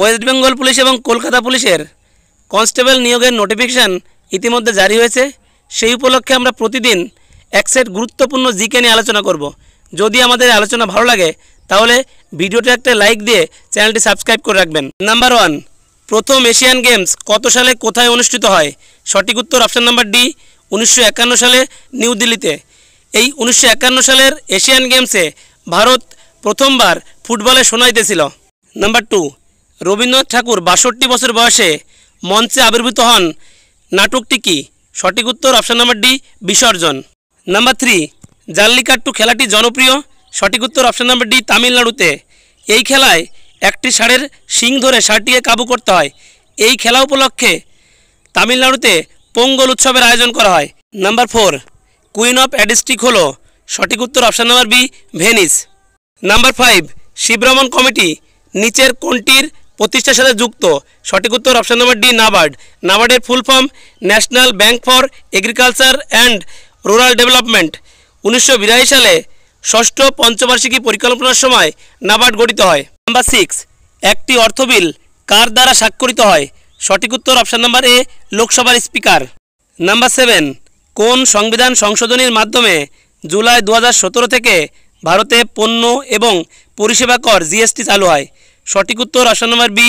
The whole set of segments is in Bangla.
ওয়েস্ট বেঙ্গল পুলিশ এবং কলকাতা পুলিশের কনস্টেবল নিয়োগের নোটিফিকেশান ইতিমধ্যে জারি হয়েছে সেই উপলক্ষে আমরা প্রতিদিন এক সেট গুরুত্বপূর্ণ জিকে নিয়ে আলোচনা করব। যদি আমাদের আলোচনা ভালো লাগে তাহলে ভিডিওটি একটা লাইক দিয়ে চ্যানেলটি সাবস্ক্রাইব করে রাখবেন নাম্বার ওয়ান প্রথম এশিয়ান গেমস কত সালে কোথায় অনুষ্ঠিত হয় সঠিক উত্তর অপশান নাম্বার ডি উনিশশো সালে নিউ দিল্লিতে এই উনিশশো সালের এশিয়ান গেমসে ভারত প্রথমবার ফুটবলে শোনাইতেছিল নাম্বার টু রবীন্দ্রনাথ ঠাকুর বাষট্টি বছর বয়সে মঞ্চে আবির্ভূত হন নাটকটি কি সঠিক উত্তর option number D Bisarjan number three jallikattu খেলাটি জনপ্রিয় সঠিক উত্তর অপশান নাম্বার ডি তামিলনাড়ুতে এই খেলায় একটি ষাঁড়ের শিং ধরে ষাঁড়টিকে কাবু করতে হয় এই খেলা উপলক্ষে তামিলনাড়ুতে পোঙ্গল উৎসবের আয়োজন করা হয় number four queen of Adriatic হল সঠিক উত্তর option number B Venice number five Sivaraman committee নিচের কোনটির প্রতিষ্ঠার সাথে যুক্ত সঠিক উত্তর অপশান নম্বর ডি নাবার্ড নাবার্ডের full form national bank for agriculture and rural development উনিশশো সালে ষষ্ঠ পঞ্চবার্ষিকী পরিকল্পনার সময় নাবার্ড গঠিত হয় নাম্বার সিক্স একটি অর্থ বিল কার দ্বারা স্বাক্ষরিত হয় সঠিক উত্তর অপশান নম্বর এ লোকসভার স্পিকার নাম্বার সেভেন কোন সংবিধান সংশোধনীর মাধ্যমে জুলাই দু থেকে ভারতে পণ্য এবং পরিষেবা কর জিএসটি চালু হয় সঠিক উত্তর আসন নম্বর বি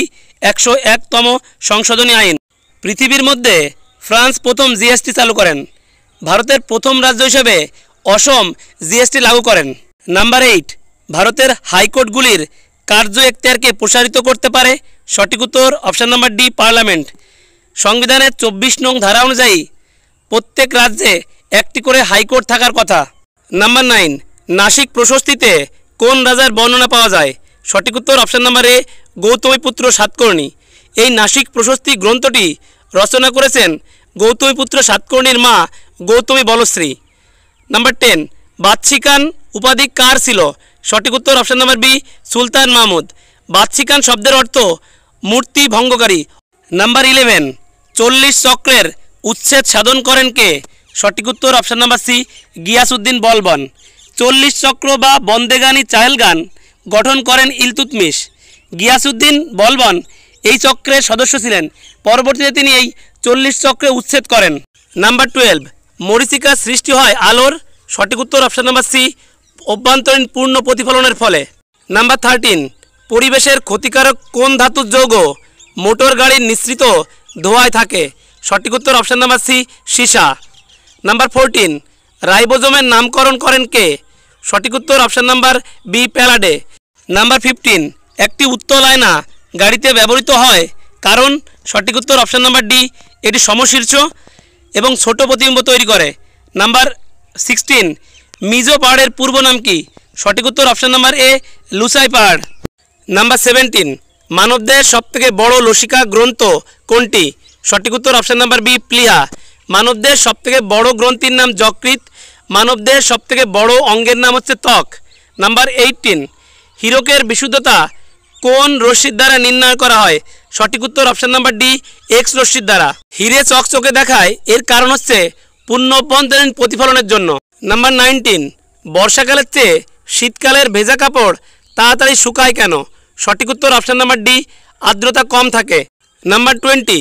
একশো একতম সংশোধনী আইন পৃথিবীর মধ্যে ফ্রান্স প্রথম জিএসটি চালু করেন ভারতের প্রথম রাজ্য হিসেবে অসম জিএসটি লাগু করেন নাম্বার এইট ভারতের হাইকোর্টগুলির কার্য এখতিয়ারকে প্রসারিত করতে পারে সঠিক উত্তর অপশান নম্বর ডি পার্লামেন্ট সংবিধানের চব্বিশ নং ধারা অনুযায়ী প্রত্যেক রাজ্যে একটি করে হাইকোর্ট থাকার কথা নাম্বার নাইন নাসিক প্রশস্তিতে কোন রাজার বর্ণনা পাওয়া যায় সঠিক উত্তর অপশান নাম্বারে পুত্র সাতকর্ণী এই নাসিক প্রশস্তি গ্রন্থটি রচনা করেছেন গৌতমী পুত্র সাতকর্ণীর মা গৌতমী বলশ্রী নাম্বার টেন বাদশিকান উপাধি কার ছিল সঠিক উত্তর option number B Sultan Mahmud বাদশিকান শব্দের অর্থ মূর্তি ভঙ্গকারী নাম্বার ইলেভেন চল্লিশ চক্রের উচ্ছেদ সাধন করেন কে সঠিক উত্তর option number C Ghiyasuddin Balban চল্লিশ চক্র বা বন্দেগানি চাহেল গান গঠন করেন ইলতুতমিশ গিয়াসুদ্দিন বলবন এই চক্রের সদস্য ছিলেন পরবর্তীতে তিনি এই চল্লিশ চক্রে উচ্ছেদ করেন নাম্বার টুয়েলভ মরিচিকা সৃষ্টি হয় আলোর সঠিক উত্তর অপশান নাম্বার সি অভ্যন্তরীণ পূর্ণ প্রতিফলনের ফলে নাম্বার থার্টিন পরিবেশের ক্ষতিকারক কোন ধাতুর যৌগ মোটর গাড়ির নিঃসৃত ধোয়ায় থাকে সঠিক উত্তর অপশান নাম্বার সি সীসা নাম্বার ফোরটিন রাইবোজোমের নামকরণ করেন কে সঠিক উত্তর option number B Palade number fifteen একটি উত্তল আয়না গাড়িতে ব্যবহৃত হয় কারণ সঠিক উত্তর অপশান নাম্বার ডি এটি সমশীর্ষ এবং ছোট প্রতিবিম্ব তৈরি করে নাম্বার সিক্সটিন মিজো পাহাড়ের পূর্ব নাম কি সঠিক উত্তর অপশান নাম্বার এ লুসাই পাহাড় নাম্বার সেভেন্টিন মানবদের সবথেকে বড় লসিকা গ্রন্থ কোনটি সঠিক উত্তর অপশান নাম্বার বি প্লিহা মানবদের সবথেকে বড় গ্রন্থির নাম যকৃত মানবদের সবথেকে বড় অঙ্গের নাম হচ্ছে ত্বক নাম্বার এইটিন হীরকের বিশুদ্ধতা কোন রশ্মির দ্বারা নির্ণয় করা হয় সঠিক উত্তর অপশান নাম্বার ডি এক্স রশ্মির দ্বারা হিরে চকচকে দেখায় এর কারণ হচ্ছে পূর্ণ অভ্যন্তরীণ প্রতিফলনের জন্য নাম্বার নাইনটিন বর্ষাকালের চেয়ে শীতকালের ভেজা কাপড় তাড়াতাড়ি শুকায় কেন সঠিক উত্তর অপশান নাম্বার ডি আর্দ্রতা কম থাকে নাম্বার টোয়েন্টি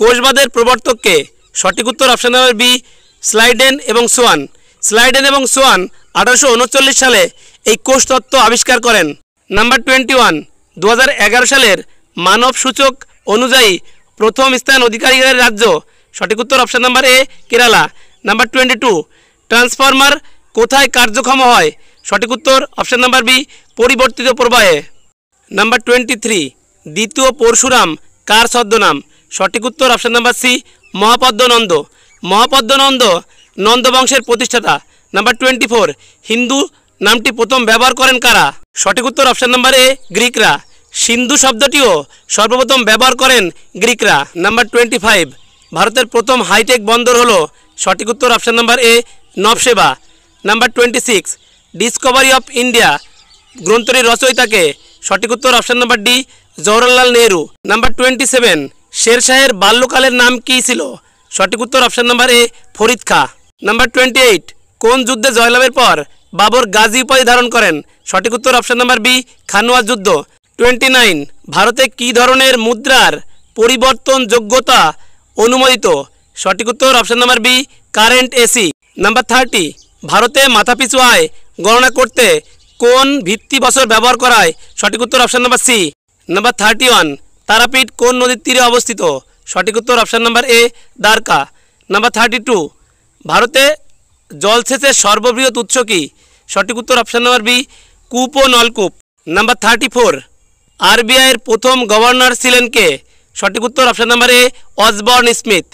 কোষবাদের প্রবর্তককে সঠিক উত্তর অপশান নাম্বার বি স্লাইডেন এবং সোয়ান স্লাইডেন এবং সোয়ান আঠারোশো সালে এই কোষ তত্ত্ব আবিষ্কার করেন নাম্বার টোয়েন্টি ওয়ান দু সালের মানব সূচক অনুযায়ী প্রথম স্থান অধিকারীদের রাজ্য সঠিক উত্তর option number A Kerala number twenty two transformer কোথায় কার্যক্ষম হয় সঠিক উত্তর অপশান নাম্বার বি পরিবর্তিত প্রবাহে নাম্বার টোয়েন্টি থ্রি দ্বিতীয় পরশুরাম কার ছদ্মনাম সঠিক উত্তর option number C Mahapadmananda Mahapadmananda নন্দবংশের প্রতিষ্ঠাতা নাম্বার টোয়েন্টি ফোর হিন্দু নামটি প্রথম ব্যবহার করেন কারা সঠিক উত্তর অপশান নাম্বার এ গ্রিকরা সিন্ধু শব্দটিও সর্বপ্রথম ব্যবহার করেন গ্রিকরা নাম্বার টোয়েন্টি ফাইভ ভারতের প্রথম হাইটেক বন্দর হলো সঠিক উত্তর option number A Nhava Sheva number twenty six discovery of India গ্রন্থটির রচয়িতাকে সঠিক উত্তর option number D Jawaharlal Nehru number twenty seven শেরশাহের বাল্যকালের নাম কী ছিল সঠিক উত্তর অপশান নাম্বার এ ফরিদ খা নাম্বার টোয়েন্টি এইট কোন যুদ্ধে জয়লাভের পর বাবর গাজী উপাধি ধারণ করেন সঠিক উত্তর অপশন নাম্বার বি খানোয়া যুদ্ধ টোয়েন্টি নাইন ভারতে কী ধরনের মুদ্রার পরিবর্তন যোগ্যতা অনুমোদিত সঠিক উত্তর option number B current AC number thirty ভারতে মাথাপিছু আয় গণনা করতে কোন ভিত্তি বছর ব্যবহার করায় সঠিক উত্তর option number C number thirty one Tarapith কোন নদীর তীরে অবস্থিত সঠিক উত্তর option number A Dwarka number thirty two ভারতে জলসেচের সর্ববৃহৎ উৎস কি সঠিক উত্তর অপশান নম্বর বি কূপ ও নলকূপ নাম্বার থার্টি ফোর আরবিআইয়ের প্রথম গভর্নর ছিলেন কে সঠিক উত্তর option number A Osborne Smith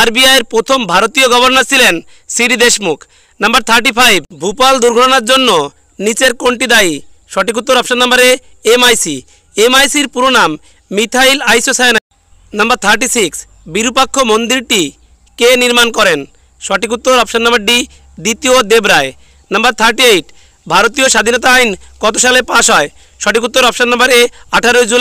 আরবিআইয়ের প্রথম ভারতীয় গভর্নর ছিলেন C D Deshmukh number thirty five Bhopal দুর্ঘটনার জন্য নিচের কোনটি দায়ী সঠিক উত্তর অপশান নাম্বার এ এমআইসি এমআইসির পুরো নাম methyl isocyanide number thirty six Virupaksha মন্দিরটি কে নির্মাণ করেন সঠিক উত্তর অপশান নাম্বার ডি দ্বিতীয় দেবরায় নাম্বার থার্টি এইট ভারতীয় স্বাধীনতা আইন কত সালে পাশ হয় সঠিক উত্তর অপশান নাম্বার এ আঠারোই জুলাই